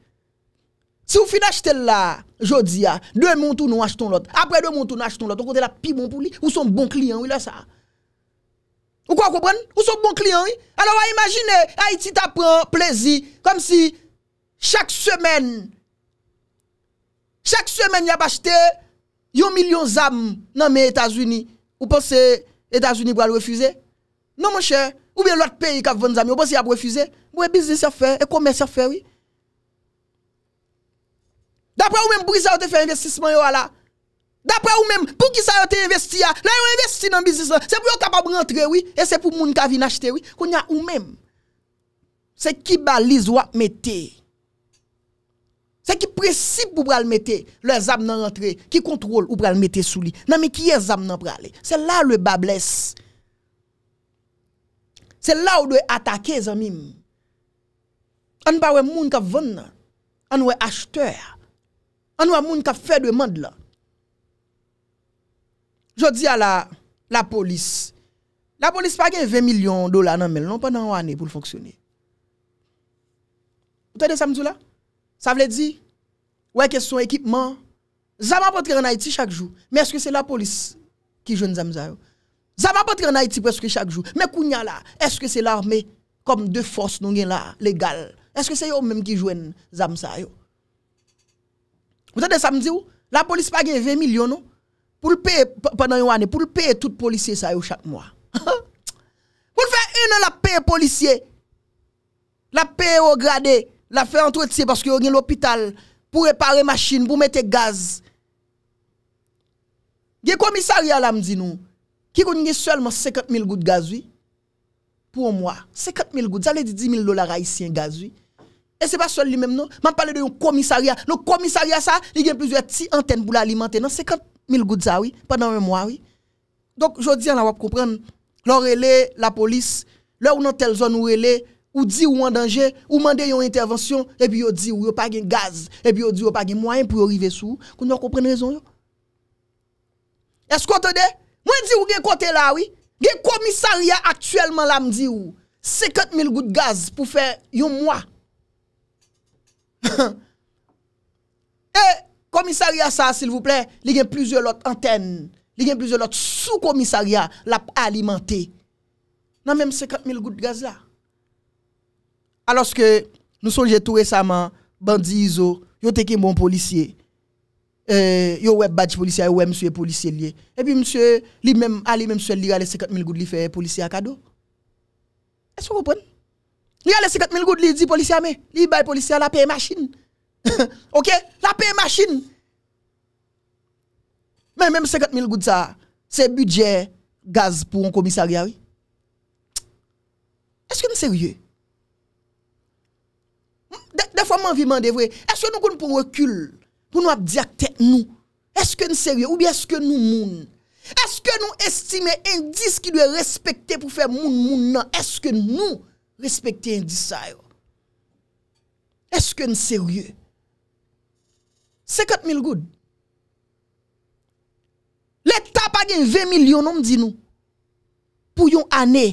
si vous finissez acheter là, je dis, ah, deux montons nous achetons l'autre. Après deux montons nous achetons l'autre. Donc, on est la bon pour lui. Ou son bon client, ou là, ça. Ou quoi comprendre Ou son bon client, oui Alors, imaginez, Haïti t'apprend plaisir, comme si chaque semaine, chaque semaine, y a acheté 1 million d'âmes dans les États-Unis. Ou pensez les États-Unis vont refuser Non, mon cher. Ou bien l'autre pays qui a vendu amis, ou pensez qu'ils vont refuser Oui, business à faire, et commerce à faire, oui. D'après vous-même, Brisa, vous avez fait investissement là. Dapre ou mèm, pou ki sa yo te investi ya, la yo investi nan bizis an, se pou yo kapab rentre wè, e se pou moun ka vin achete wè, konya ou mèm, se ki baliz wè metè, se ki presip pou pral metè, lè zab nan rentre, ki kontrol ou pral metè sou li, nan mi kiye zab nan prale, se la lè bables, se la ou dwe atake zan mèm, an wè moun ka ven, an wè achete, an wè moun ka fed wè mand la, je dis à la, police, la police pas 20 millions de dollars non, mais non pendant une année pour fonctionner. Vous dit ça, là? Ça veut dire, ouais, son équipement. Zama peut en Haïti chaque jour. Mais est-ce que c'est la police qui jeune Zamza? Zama peut en Haïti presque chaque jour. Mais Kounya là, est-ce que c'est l'armée comme deux forces là, légales? Est-ce que c'est eux-mêmes qui jouent Zamza? Vous dit ça, La police pas 20 millions, non? pour le payer pendant une année, pour le payer tout policier ça chaque mois. pour faire une la payer policier. La payer au gradé, la faire entretien parce que y a l'hôpital pour réparer machine, pour mettre gaz. Il y a commissariat là, me dit nous, qui connaît seulement 50 000 gouttes de gaz, Pour moi, 50 000 gouttes, ça veut dire 10 000 dollars haïtiens gaz, oui? Et c'est pas seul lui-même, non? Je parle de un commissariat. Le commissariat, ça, il y a plusieurs petites antennes pour l'alimenter. Non, 50 1000 gouttes oui pendant un mois oui donc je dis on va comprendre l'orelé la police là où dans telle zone où elle ou dit ou en danger ou mandé une intervention et puis on dit ou pas de gaz et puis on dit ou pas de moyen pour arriver sous qu'on doit comprendre raison est-ce qu'on entendez moi dit ou gen côté là oui gen commissariat actuellement là me dit ou 50 000 gouttes de gaz pour faire un mois et Commissariat ça, s'il vous plaît, il y a plusieurs autres antennes, il y a plusieurs autres sous-commissariats l'a alimenté. non même 50 000 gouttes de gaz là. Alors que nous songeons tout récemment, bandits ISO, yo te un bon policier. Euh, yo web badge policier, ou monsieur policier lié. Et puis monsieur, lui même, allez ah, même seul, a les 50 000 gouttes, li fait policier à cadeau. Est-ce que vous comprenez? y a les 50 000 gouttes, lui dit policier, mais lui bail policier à la paye machine. Ok, la pey machine Men, menm 50.000 gouta Se budget gaz pou an komisariya Est-ce ki nou seriye? De fwa man vi mande vwe Est-ce ki nou kon pou rekul? Pou nou ap diak tek nou? Est-ce ki nou seriye? Ou bi est-ce ki nou moun? Est-ce ki nou estime indis ki lue respekte pou fe moun moun nan? Est-ce ki nou respekte indis sa yo? Est-ce ki nou seriye? 50 mil goud. Le ta pa gen 20 milyon, nou m di nou, pou yon ane.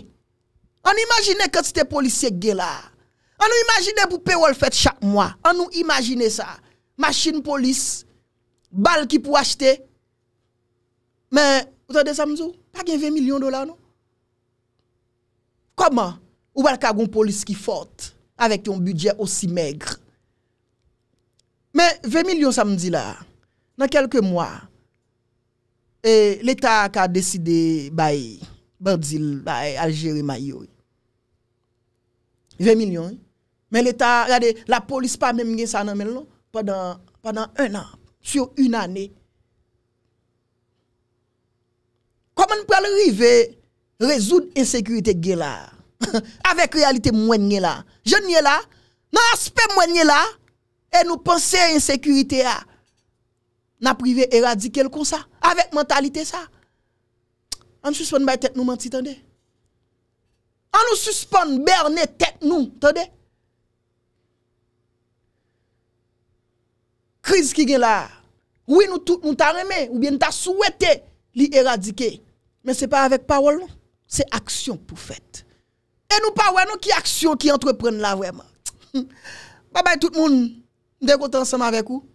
An imagine ke te polisye ge la. An imagine pou pe wol fèt chak mwa. An imagine sa. Maschine polis, bal ki pou achete. Men, ou te de sa mizou, pa gen 20 milyon dola nou. Koman, ou bal ka gen polis ki fote, avèk yon budget osi mègre. Men, 20 milyon sa mdi la, nan kelke mwa, l'Etat ka deside bayi, algeri mayo. 20 milyon. Men l'Etat, gade, la polis pa menm gen sa nan menlou, padan un an, sur un ane. Koman pou alrive, rezoun insekurite gen la, avek realite mwen gen la, jen gen la, nan aspe mwen gen la, Et nous pensons à l'insécurité. Ah. Nous privé éradiquer comme ça. Avec mentalité ça. On suspend la tête nous menti, On nous suspend berner tête nous, attendez. Crise qui est là. Oui, nous tous nous t'a ou bien t'as souhaité l'éradiquer. Mais ce n'est pas avec parole, C'est action pour faire. Et nous pas ouais, nous qui action qui entreprennent là vraiment. bye bye tout le monde. Nous écoutons ensemble avec vous.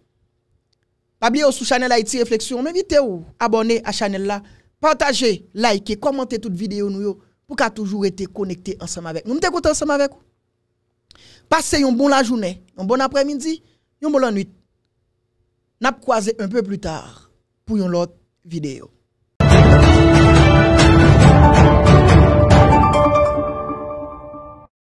Pas sur sous Chanel Haïti Réflexion. invitez vous abonner à Chanel là. Partagez, likez, commentez toute vidéo nous pour qu'à toujours été connecté ensemble avec nous. Nous ensemble avec vous. Passez une bonne la journée, un bon après-midi, une bonne nuit. N'a croisé un peu plus tard pour une autre vidéo.